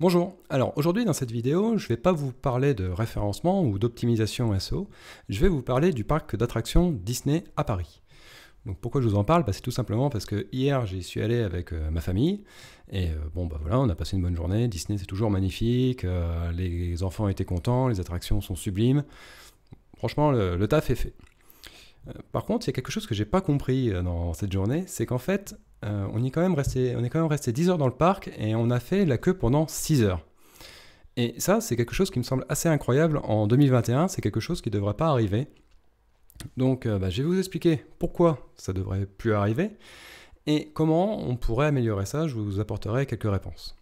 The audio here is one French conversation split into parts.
Bonjour, alors aujourd'hui dans cette vidéo, je ne vais pas vous parler de référencement ou d'optimisation SEO, je vais vous parler du parc d'attractions Disney à Paris. Donc pourquoi je vous en parle bah, C'est tout simplement parce que hier j'y suis allé avec euh, ma famille et euh, bon bah voilà on a passé une bonne journée, Disney c'est toujours magnifique, euh, les enfants étaient contents, les attractions sont sublimes, franchement le, taf est fait. Par contre, il y a quelque chose que j'ai pas compris dans cette journée, c'est qu'en fait, euh, on, est quand même resté, on est quand même resté 10 heures dans le parc et on a fait la queue pendant 6 heures. Et ça, c'est quelque chose qui me semble assez incroyable en 2021, c'est quelque chose qui ne devrait pas arriver. Donc euh, bah, je vais vous expliquer pourquoi ça ne devrait plus arriver et comment on pourrait améliorer ça, je vous apporterai quelques réponses.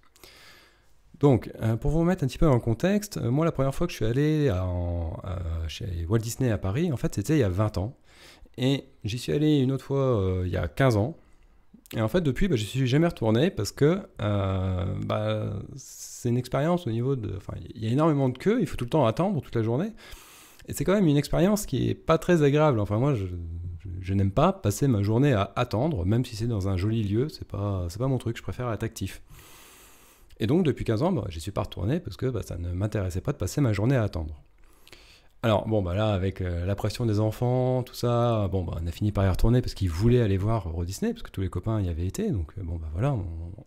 Donc, euh, pour vous mettre un petit peu en contexte, moi la première fois que je suis allé chez Walt Disney à Paris, en fait c'était il y a 20 ans. Et j'y suis allé une autre fois il y a 15 ans. Et en fait, depuis, bah, je ne suis jamais retourné parce que euh, bah, c'est une expérience au niveau de. Enfin, il y a énormément de queues, il faut tout le temps attendre toute la journée. Et c'est quand même une expérience qui est pas très agréable. Enfin, moi, je, n'aime pas passer ma journée à attendre, même si c'est dans un joli lieu, c'est pas, c'est pas mon truc, je préfère être actif. Et donc, depuis 15 ans, je bah, j'y suis pas retourné parce que ça ne m'intéressait pas de passer ma journée à attendre. Alors, bon, bah là, avec euh, la pression des enfants, tout ça, bon, bah, on a fini par y retourner parce qu'ils voulaient aller voir au Disney, parce que tous les copains y avaient été. Donc, euh, bon, bah voilà,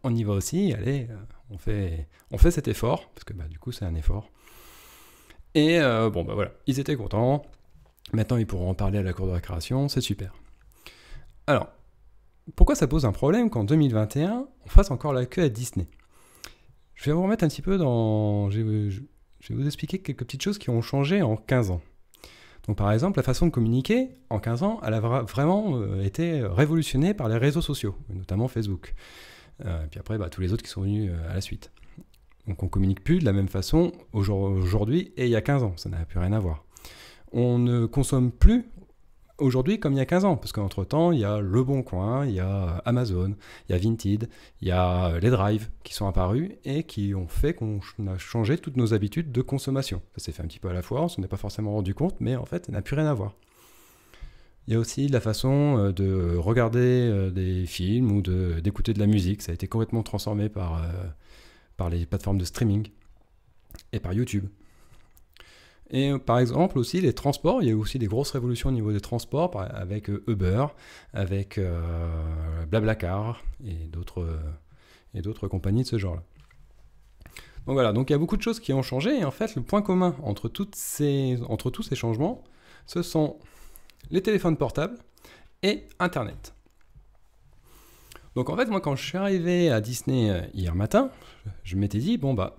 on, y va aussi, allez, euh, on fait, on fait cet effort, parce que bah, du coup, c'est un effort. Et bon, bah voilà, ils étaient contents. Maintenant, ils pourront en parler à la cour de récréation, c'est super. Alors, pourquoi ça pose un problème qu'en 2021, on fasse encore la queue à Disney Je vais vous remettre un petit peu dans. Je vais vous expliquer quelques petites choses qui ont changé en 15 ans. Donc par exemple, la façon de communiquer, en 15 ans, elle a vraiment euh, été révolutionnée par les réseaux sociaux, notamment Facebook. Euh, puis après, bah, tous les autres qui sont venus euh, à la suite. Donc on communique plus de la même façon aujourd'hui et il y a 15 ans, ça n'a plus rien à voir. On ne consomme plus aujourd'hui comme il y a 15 ans, parce qu'entre-temps, il y a Le Bon Coin, il y a Amazon, il y a Vinted, il y a euh, les drives qui sont apparus et qui ont fait qu'on a changé toutes nos habitudes de consommation. Ça s'est fait un petit peu à la fois, on s'en est pas forcément rendu compte, mais en fait, ça n'a plus rien à voir. Il y a aussi la façon euh, de regarder euh, des films ou d'écouter de, de, la musique. Ça a été complètement transformé par, par les plateformes de streaming et par YouTube. Et euh, par exemple aussi les transports, il y a eu aussi des grosses révolutions au niveau des transports avec euh, Uber, avec euh, Blablacar et d'autres et d'autres compagnies de ce genre-là. Donc voilà, donc il y a beaucoup de choses qui ont changé et en fait le point commun entre, toutes ces, entre tous ces changements, ce sont les téléphones portables et Internet. Donc en fait moi quand je suis arrivé à Disney hier matin, je m'étais dit bon bah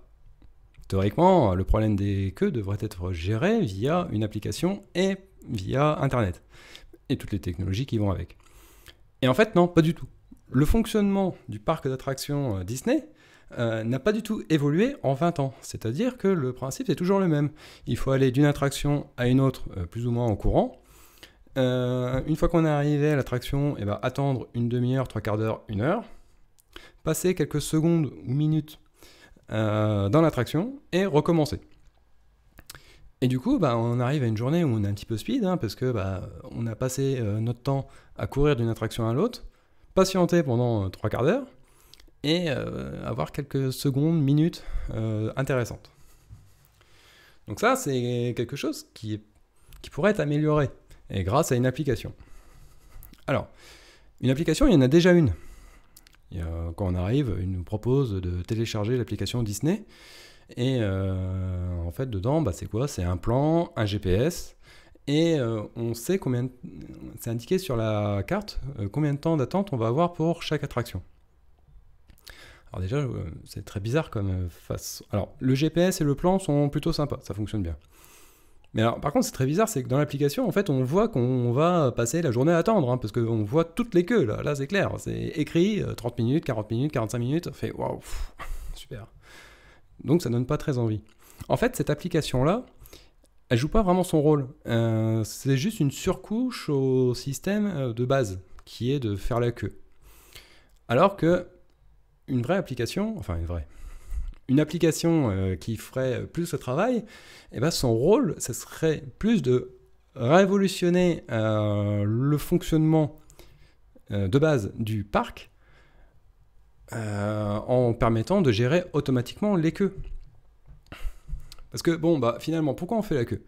Théoriquement, le problème des queues devrait être géré via une application et via Internet, et toutes les technologies qui vont avec. Et en fait, non, pas du tout. Le fonctionnement du parc d'attractions euh, Disney euh, n'a pas du tout évolué en 20 ans. C'est-à-dire que le principe est toujours le même. Il faut aller d'une attraction à une autre, euh, plus ou moins en courant. une fois qu'on est arrivé à l'attraction, et eh ben, attendre une demi-heure, trois quarts d'heure, une heure. Passer quelques secondes ou minutes euh, dans l'attraction et recommencer. Et du coup, bah, on arrive à une journée où on est un petit peu speed, hein, parce que bah, on a passé euh, notre temps à courir d'une attraction à l'autre, patienter pendant euh, trois quarts d'heure, et avoir quelques secondes, minutes intéressantes. Donc ça, c'est quelque chose qui, qui pourrait être amélioré, et grâce à une application. Alors, une application, il y en a déjà une quand on arrive, il nous propose de télécharger l'application Disney. Et euh, en fait, dedans, bah, c'est quoi C'est un plan, un GPS. Et euh, on sait combien. C'est indiqué sur la carte euh, combien de temps d'attente on va avoir pour chaque attraction. Alors, déjà, c'est très bizarre comme face. Alors, le GPS et le plan sont plutôt sympas, ça fonctionne bien. Mais alors, par contre, c'est très bizarre, c'est que dans l'application, en fait, on voit qu'on va passer la journée à attendre, hein, parce qu'on voit toutes les queues, là, là c'est clair. C'est écrit 30 euh, minutes, 40 minutes, 45 minutes, on fait waouh, super. Donc ça donne pas très envie. En fait, cette application-là, elle joue pas vraiment son rôle. Euh, c'est juste une surcouche au système euh, de base, qui est de faire la queue. Alors que une vraie application, enfin une vraie, une application euh, qui ferait plus ce travail, et eh ben son rôle, ce serait plus de révolutionner euh, le fonctionnement euh, de base du parc en permettant de gérer automatiquement les queues. Parce que bon, bah finalement, pourquoi on fait la queue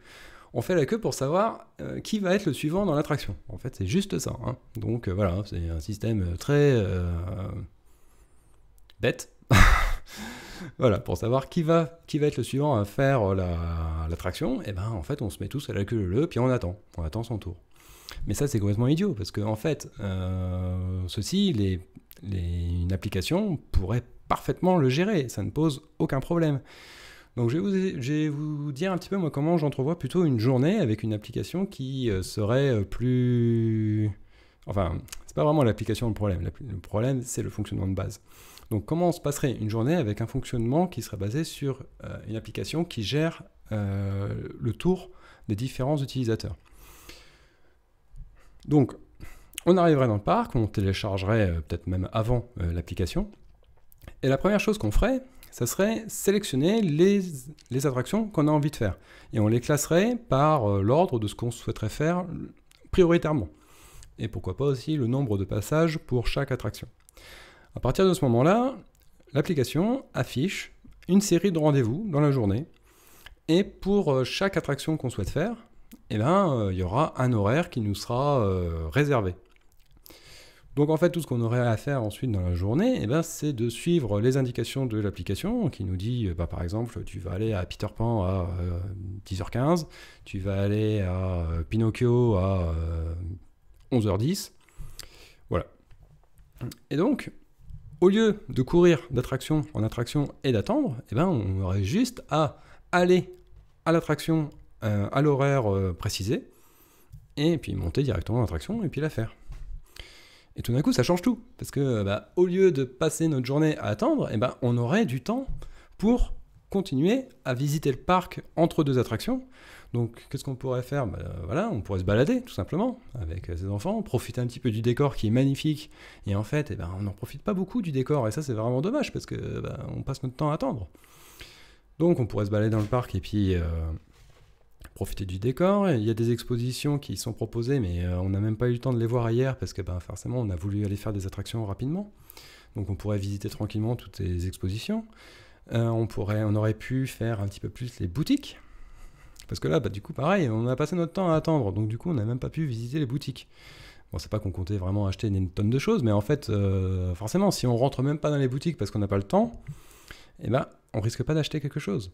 on fait la queue pour savoir qui va être le suivant dans l'attraction. En fait, c'est juste ça. Hein. Donc voilà, c'est un système très bête. voilà, pour savoir qui va, être le suivant à faire euh, l'attraction, et eh ben, en fait on se met tous à la queue le puis on attend, on attend son tour. Mais ça c'est complètement idiot, parce qu'en en fait, euh, ceci, une application pourrait parfaitement le gérer, ça ne pose aucun problème. Donc je vais, vous, dire un petit peu moi comment j'entrevois plutôt une journée avec une application qui euh, serait plus... Enfin, c'est pas vraiment l'application le problème. Le problème, c'est le fonctionnement de base. Donc comment on se passerait une journée avec un fonctionnement qui serait basé sur euh, une application qui gère euh, le tour des différents utilisateurs. Donc on arriverait dans le parc, on téléchargerait euh, peut-être même avant l'application, et la première chose qu'on ferait, ça serait sélectionner les, les attractions qu'on a envie de faire, et on les classerait par l'ordre de ce qu'on souhaiterait faire prioritairement, et pourquoi pas aussi le nombre de passages pour chaque attraction. À partir de ce moment-là, l'application affiche une série de rendez-vous dans la journée. Et pour euh, chaque attraction qu'on souhaite faire, eh ben, euh, il y aura un horaire qui nous sera euh, réservé. Donc en fait, tout ce qu'on aurait à faire ensuite dans la journée, eh ben, c'est de suivre les indications de l'application qui nous dit, bah, par exemple, tu vas aller à Peter Pan à 10h15, tu vas aller à Pinocchio à 11h10. Voilà. Et donc, au lieu de courir d'attraction en attraction et d'attendre, eh ben, on aurait juste à aller à l'attraction euh, à l'horaire euh, précisé, et puis monter directement à l'attraction et puis la faire. Et tout d'un coup, ça change tout, parce que bah, au lieu de passer notre journée à attendre, eh ben, on aurait du temps pour continuer à visiter le parc entre deux attractions. Donc, qu'est-ce qu'on pourrait faire bah, Voilà, on pourrait se balader, tout simplement, avec euh, ses enfants, profiter un petit peu du décor qui est magnifique. Et en fait, eh ben, on n'en profite pas beaucoup du décor, et ça, c'est vraiment dommage parce que euh, bah, on passe notre temps à attendre. Donc, on pourrait se balader dans le parc et puis euh, profiter du décor. Il y a des expositions qui sont proposées, mais on n'a même pas eu le temps de les voir hier parce que, ben, forcément, on a voulu aller faire des attractions rapidement. Donc, on pourrait visiter tranquillement toutes les expositions. Euh, on, aurait pu faire un petit peu plus les boutiques. Parce que là, bah, du coup, pareil, on a passé notre temps à attendre. Donc, du coup, on n'a même pas pu visiter les boutiques. Bon, c'est pas qu'on comptait vraiment acheter une, tonne de choses, mais en fait, euh, forcément, si on rentre même pas dans les boutiques parce qu'on n'a pas le temps, eh ben, on risque pas d'acheter quelque chose.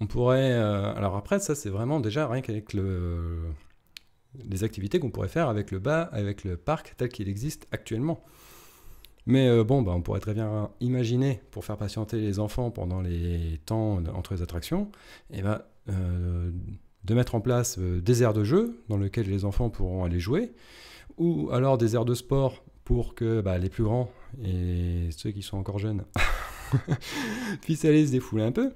On pourrait. Euh, alors, après, ça, c'est vraiment déjà rien qu'avec les activités qu'on pourrait faire avec le bas, avec le parc tel qu'il existe actuellement. Mais euh, bon, bah, on pourrait très bien imaginer, pour faire patienter les enfants pendant les temps entre les attractions, et eh ben, euh, de mettre en place euh, des aires de jeu dans lesquelles les enfants pourront aller jouer, ou alors des aires de sport pour que bah, les plus grands et ceux qui sont encore jeunes puissent aller se défouler un peu.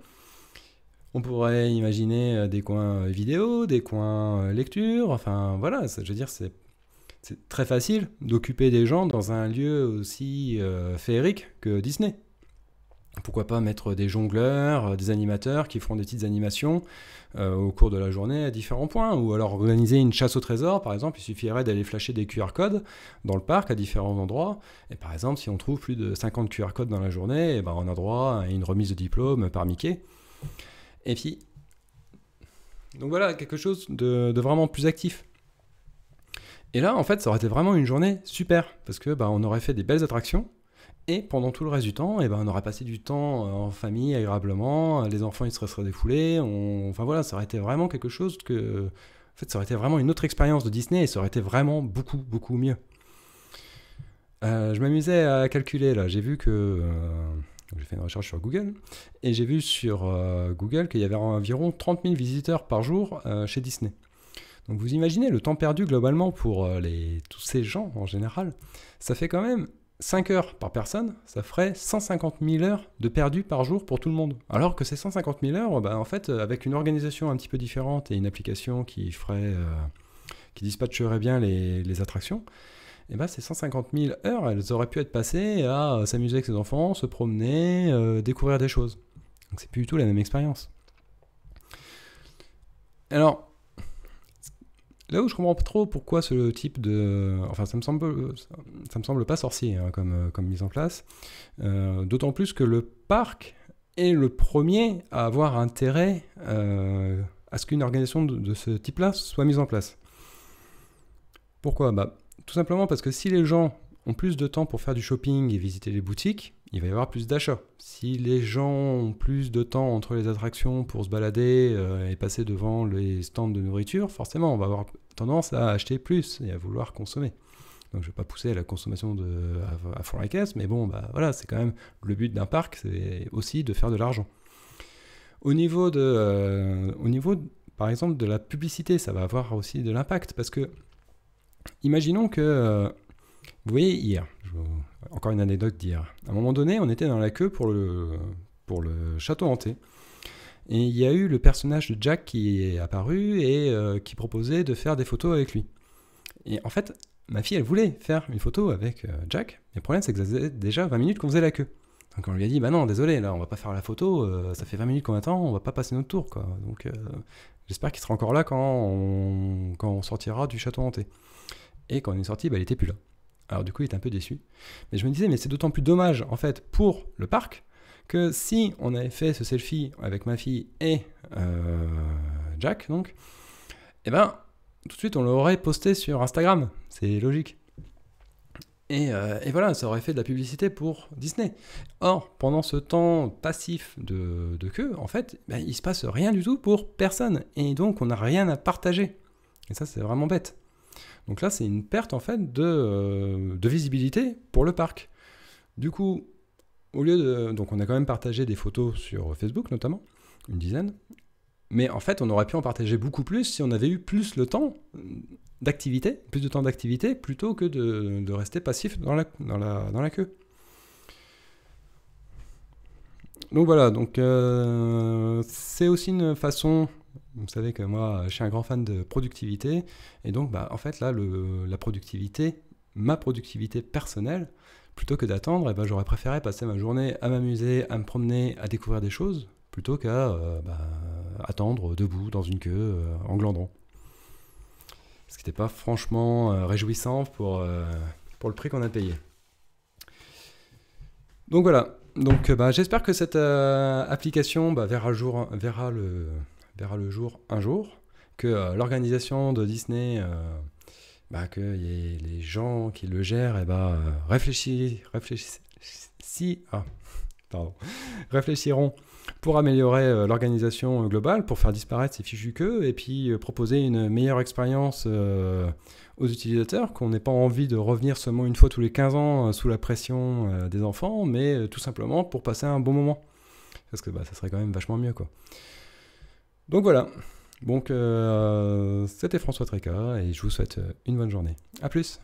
On pourrait imaginer des coins vidéo, des coins lecture, enfin voilà, je veux dire, c'est c'est très facile d'occuper des gens dans un lieu aussi euh, féerique que Disney. Pourquoi pas mettre des jongleurs, euh, des animateurs qui feront des petites animations euh, au cours de la journée à différents points Ou alors organiser une chasse au trésor, par exemple, il suffirait d'aller flasher des QR codes dans le parc à différents endroits. Et par exemple, si on trouve plus de 50 QR codes dans la journée, eh ben on a droit à une remise de diplôme par Mickey. Et puis, donc voilà, quelque chose de vraiment plus actif. Et là, en fait, ça aurait été vraiment une journée super, parce que bah, on aurait fait des belles attractions, et pendant tout le reste du temps, eh ben, on aurait passé du temps euh, en famille agréablement, les enfants ils se seraient défoulés, enfin voilà, ça aurait été vraiment quelque chose que... En fait, ça aurait été vraiment une autre expérience de Disney, et ça aurait été vraiment beaucoup, beaucoup mieux. Euh, je m'amusais à calculer, là, j'ai vu que... Euh, j'ai fait une recherche sur Google, et j'ai vu sur Google qu'il y avait environ 30 000 visiteurs par jour chez Disney. Donc vous imaginez le temps perdu globalement pour euh, tous ces gens en général, ça fait quand même 5 heures par personne, ça ferait 150 000 heures de perdu par jour pour tout le monde. Alors que ces 150 000 heures, bah, en fait, euh, avec une organisation un petit peu différente et une application qui ferait, euh, qui dispatcherait bien les, attractions, et eh bah, ben, ces 150 000 heures, elles auraient pu être passées à s'amuser avec ses enfants, se promener, découvrir des choses. Donc c'est plus du tout la même expérience. Alors, Là où je comprends pas trop pourquoi ce type de. Enfin, ça me semble, ça me semble pas sorcier hein, comme, euh, comme mise en place. Euh, d'autant plus que le parc est le premier à avoir intérêt euh, à ce qu'une organisation de, ce type-là soit mise en place. Pourquoi bah, Tout simplement parce que si les gens ont plus de temps pour faire du shopping et visiter les boutiques, il va y avoir plus d'achats. Si les gens ont plus de temps entre les attractions pour se balader et passer devant les stands de nourriture, forcément, on va avoir tendance à acheter plus et à vouloir consommer. Donc je ne vais pas pousser à la consommation à, fond la caisse, mais bon, bah, voilà, c'est quand même le but d'un parc, c'est aussi de faire de l'argent. Au niveau, de, euh, au niveau, par exemple, de la publicité, ça va avoir aussi de l'impact, parce que, imaginons que, euh, vous voyez, hier, encore une anecdote d'hier, à un moment donné, on était dans la queue pour le, pour le château hanté. Et il y a eu le personnage de Jack qui est apparu et euh, qui proposait de faire des photos avec lui. Et en fait, ma fille, elle voulait faire une photo avec euh, Jack. le problème, c'est que ça faisait déjà 20 minutes qu'on faisait la queue. Donc on lui a dit, bah non, désolé, là, on va pas faire la photo, euh, ça fait 20 minutes qu'on attend, on va pas passer notre tour, quoi. Donc j'espère qu'il sera encore là quand on, quand on sortira du château hanté. Et quand on est sorti, bah, il était plus là. Alors du coup, il était un peu déçu. Mais je me disais, mais c'est d'autant plus dommage, en fait, pour le parc, que si on avait fait ce selfie avec ma fille et euh, Jack, donc, eh ben, tout de suite, on l'aurait posté sur Instagram. C'est logique. Et, euh, voilà, ça aurait fait de la publicité pour Disney. Or, pendant ce temps passif de, queue, en fait, ben, il se passe rien du tout pour personne. Et donc, on n'a rien à partager. Et ça, c'est vraiment bête. Donc là, c'est une perte, en fait, de, euh, de visibilité pour le parc. Du coup, lieu de. Donc, on a quand même partagé des photos sur Facebook, notamment, une dizaine. Mais en fait, on aurait pu en partager beaucoup plus si on avait eu plus le temps d'activité, plus de temps d'activité, plutôt que de, rester passif dans la, dans la, queue. Donc voilà, donc euh, c'est aussi une façon. Vous savez que moi, je suis un grand fan de productivité, et donc bah, en fait là, la productivité, ma productivité personnelle, Plutôt que d'attendre, eh ben, j'aurais préféré passer ma journée à m'amuser, à me promener, à découvrir des choses, plutôt qu'à euh, bah, attendre debout dans une queue euh, en glandant. Ce qui n'était pas franchement euh, réjouissant pour, pour le prix qu'on a payé. Donc voilà, donc bah, j'espère que cette application bah, verra, jour, verra, le, verra le jour un jour, que l'organisation de Disney bah, que les gens qui le gèrent et eh bah, ben, euh, réfléchiront pour améliorer euh, l'organisation globale, pour faire disparaître ces fichus queues et puis euh, proposer une meilleure expérience aux utilisateurs, qu'on n'ait pas envie de revenir seulement une fois tous les 15 ans sous la pression des enfants, mais tout simplement pour passer un bon moment. Parce que bah, ça serait quand même vachement mieux. quoi. Donc voilà, donc, euh, c'était François Tréca et je vous souhaite euh, une bonne journée. A plus!